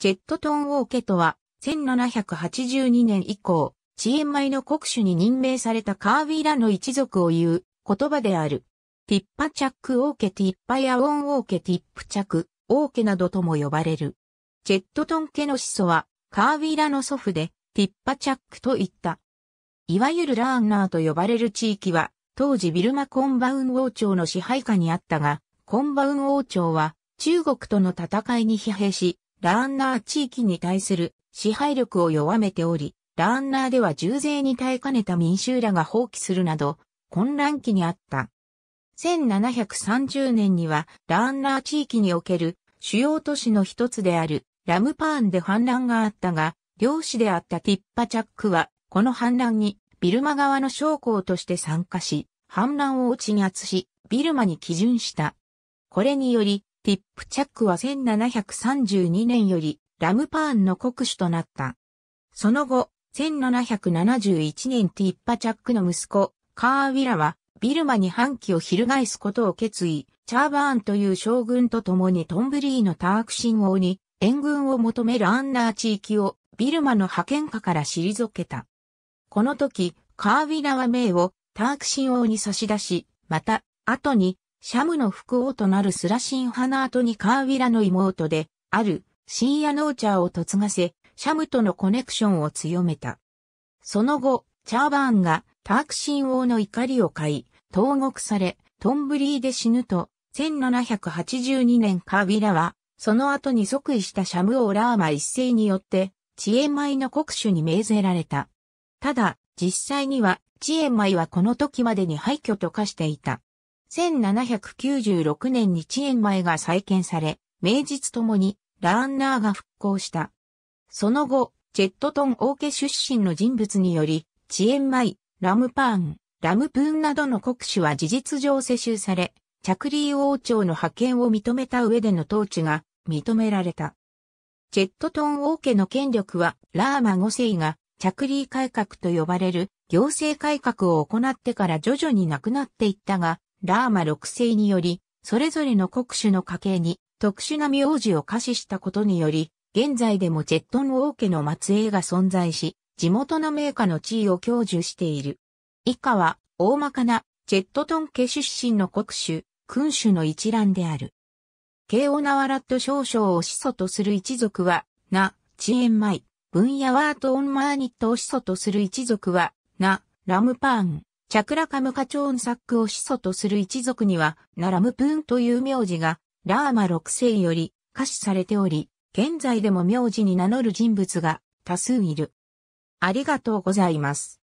チェットトン・王家とは、1782年以降、遅延米の国主に任命されたカーウィラの一族を言う言葉である。ティッパチャック・王家ティッパヤオン・王家ティップチャク、王家などとも呼ばれる。チェットトン家の始祖は、カーウィラの祖父で、ティッパチャックと言った。いわゆるラーンナーと呼ばれる地域は、当時ビルマ・コンバウン王朝の支配下にあったが、コンバウン王朝は、中国との戦いに疲弊し、ラーンナー地域に対する支配力を弱めており、ラーンナーでは重税に耐えかねた民衆らが放棄するなど、混乱期にあった。1730年には、ラーンナー地域における主要都市の一つであるラムパーンで反乱があったが、漁師であったティッパチャックは、この反乱にビルマ側の将校として参加し、反乱を鎮圧し、ビルマに基準した。これにより、ピップチャックは1732年よりラムパーンの国主となった。その後、1771年ティッパチャックの息子、カーウィラは、ビルマに反旗を翻すことを決意、チャーバーンという将軍と共にトンブリーのタークシン王に援軍を求めるアンナー地域をビルマの派遣下から退けた。この時、カーウィラは名をタークシン王に差し出し、また、後にシャムの副王となるスラシン・ハナートにカーウィラの妹で、ある、シーヤノーチャーを嫁がせ、シャムとのコネクションを強めた。その後、チャーバーンがタークシン王の怒りを買い、投獄され、トンブリーで死ぬと、1782年カービラは、その後に即位したシャム王ラーマ一世によって、チンマイの国主に命ぜられた。ただ、実際には、チンマイはこの時までに廃墟と化していた。1796年に遅延前が再建され、名実ともにラーンナーが復興した。その後、ジェットトン王家出身の人物により、遅延前、ラムパーン、ラムプーンなどの国主は事実上世襲され、チャクリー王朝の派遣を認めた上での統治が認められた。ジェットトン王家の権力はラーマ5世がチャクリー改革と呼ばれる行政改革を行ってから徐々になくなっていったが、ラーマ6世により、それぞれの国主の家系に特殊な名字を可視したことにより、現在でもジェットン王家の末裔が存在し、地元の名家の地位を享受している。以下は、大まかな、ジェットトン家出身の国主、君主の一覧である。慶応ナワラット少将を始祖とする一族は、な、チエンマイ、ブンヤワートオンマーニットを始祖とする一族は、な、ラムパーン、チャクラカムカチョーンサックを始祖とする一族には、ナラムプーンという名字が、ラーマ6世より、可視されており、現在でも名字に名乗る人物が多数いる。ありがとうございます。